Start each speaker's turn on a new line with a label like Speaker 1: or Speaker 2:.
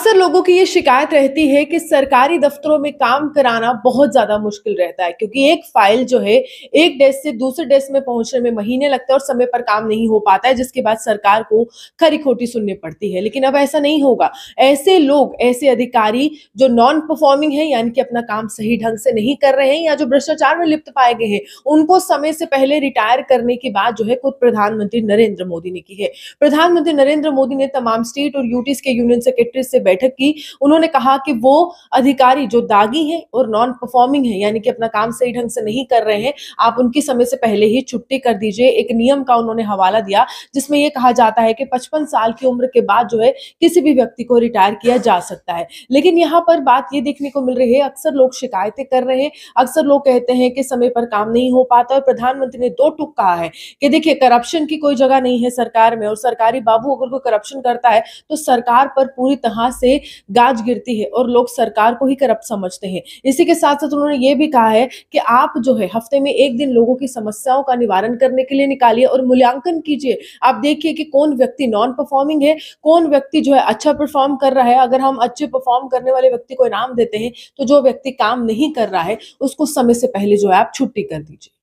Speaker 1: अक्सर लोगों की ये शिकायत रहती है कि सरकारी दफ्तरों में काम कराना बहुत ज़्यादा मुश्किल रहता है क्योंकि एक फाइल जो है एक डेस्क से दूसरे डेस्क में पहुंचने में महीने लगते हैं और समय पर काम नहीं हो पाता है जिसके बाद सरकार को खरी खोटी सुननी पड़ती है लेकिन अब ऐसा नहीं होगा ऐसे लोग ऐसे अधिकारी जो नॉन परफॉर्मिंग है यानी कि अपना काम सही ढंग से नहीं कर रहे हैं या जो भ्रष्टाचार में लिप्त पाए गए हैं उनको समय से पहले रिटायर करने की बात जो है खुद प्रधानमंत्री नरेंद्र मोदी ने की है प्रधानमंत्री नरेंद्र मोदी ने तमाम स्टेट और यूटीज के यूनियन सेक्रेटरी से बैठक की उन्होंने कहा कि वो अधिकारी जो दागी हैं और नॉन परफॉर्मिंग है यानी कि अपना काम सही ढंग से नहीं कर रहे हैं आप उनकी समय से पहले ही छुट्टी कर दीजिए एक नियम का उन्होंने हवाला दिया जिसमें यह कहा जाता है कि पचपन साल की उम्र के बाद जो है किसी भी व्यक्ति को रिटायर किया जा सकता है लेकिन यहाँ पर बात ये देखने को मिल रही है अक्सर लोग शिकायतें कर रहे हैं अक्सर लोग कहते हैं कि समय पर काम नहीं हो पाता और प्रधानमंत्री ने दो टुक कहा है कि देखिए करप्शन की कोई जगह नहीं है सरकार में और सरकारी बाबू अगर कोई करप्शन करता है तो सरकार पर पूरी तरह से गाज गिरती है और लोग सरकार को ही करप्ट समझते हैं इसी के साथ साथ उन्होंने ये भी कहा है कि आप जो है हफ्ते में एक दिन लोगों की समस्याओं का निवारण करने के लिए निकालिए और मूल्यांकन कीजिए आप देखिए कि कौन व्यक्ति नॉन परफॉर्मिंग है कौन व्यक्ति जो है अच्छा परफॉर्म कर रहा है अगर हम अच्छे परफॉर्म करने वाले व्यक्ति को इनाम देते हैं तो जो व्यक्ति काम नहीं कर रहा है उसको समय से पहले जो है आप छुट्टी कर दीजिए